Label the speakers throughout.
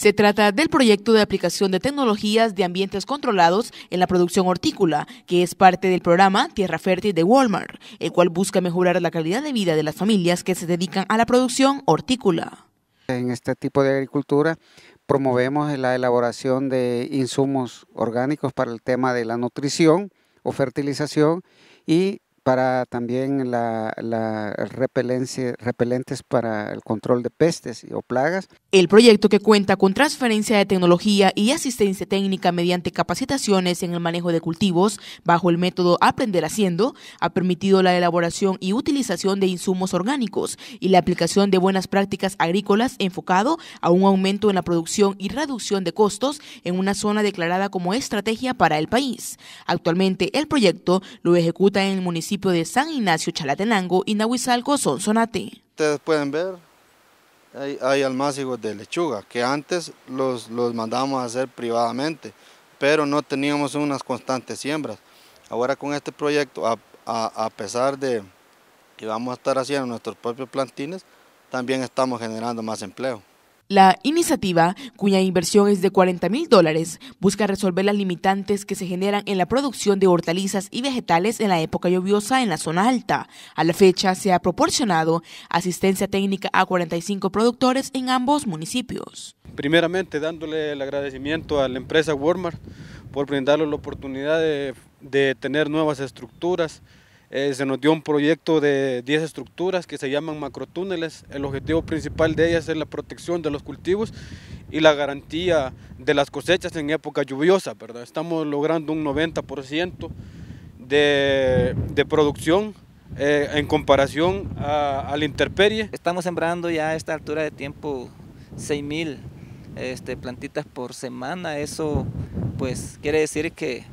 Speaker 1: Se trata del proyecto de aplicación de tecnologías de ambientes controlados en la producción hortícola, que es parte del programa Tierra Fértil de Walmart, el cual busca mejorar la calidad de vida de las familias que se dedican a la producción hortícola.
Speaker 2: En este tipo de agricultura promovemos la elaboración de insumos orgánicos para el tema de la nutrición o fertilización y para también la, repelencia, repelentes para el control de pestes o plagas.
Speaker 1: El proyecto que cuenta con transferencia de tecnología y asistencia técnica mediante capacitaciones en el manejo de cultivos bajo el método Aprender Haciendo ha permitido la elaboración y utilización de insumos orgánicos y la aplicación de buenas prácticas agrícolas enfocado a un aumento en la producción y reducción de costos en una zona declarada como estrategia para el país. Actualmente el proyecto lo ejecuta en el municipio de San Ignacio, Chalatenango y Son Sonate.
Speaker 3: Ustedes pueden ver, hay, hay de lechuga que antes los, los mandamos a hacer privadamente, pero no teníamos unas constantes siembras. Ahora con este proyecto, a, a pesar de que vamos a estar haciendo nuestros propios plantines, también estamos generando más empleo.
Speaker 1: La iniciativa, cuya inversión es de 40 mil dólares, busca resolver las limitantes que se generan en la producción de hortalizas y vegetales en la época lluviosa en la zona alta. A la fecha se ha proporcionado asistencia técnica a 45 productores en ambos municipios.
Speaker 4: Primeramente dándole el agradecimiento a la empresa Walmart por brindarle la oportunidad de tener nuevas estructuras eh, se nos dio un proyecto de 10 estructuras que se llaman macrotúneles. El objetivo principal de ellas es la protección de los cultivos y la garantía de las cosechas en época lluviosa. ¿verdad? Estamos logrando un 90% de, de, producción eh, en comparación a, la interperie. Estamos sembrando ya a esta altura de tiempo 6.000
Speaker 2: este, plantitas por semana. Eso pues quiere decir que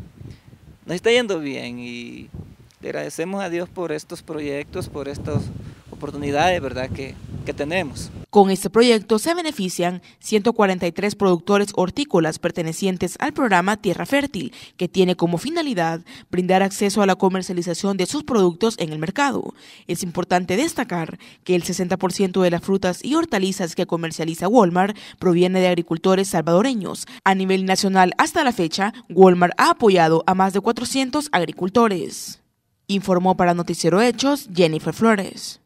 Speaker 2: nos está yendo bien y le agradecemos a Dios por estos proyectos, por estas
Speaker 1: oportunidades ¿verdad? Que, que tenemos. Con este proyecto se benefician 143 productores hortícolas pertenecientes al programa Tierra Fértil, que tiene como finalidad brindar acceso a la comercialización de sus productos en el mercado. Es importante destacar que el 60% de las frutas y hortalizas que comercializa Walmart proviene de agricultores salvadoreños. A nivel nacional, hasta la fecha, Walmart ha apoyado a más de 400 agricultores. Informó para Noticiero Hechos Jennifer Flores.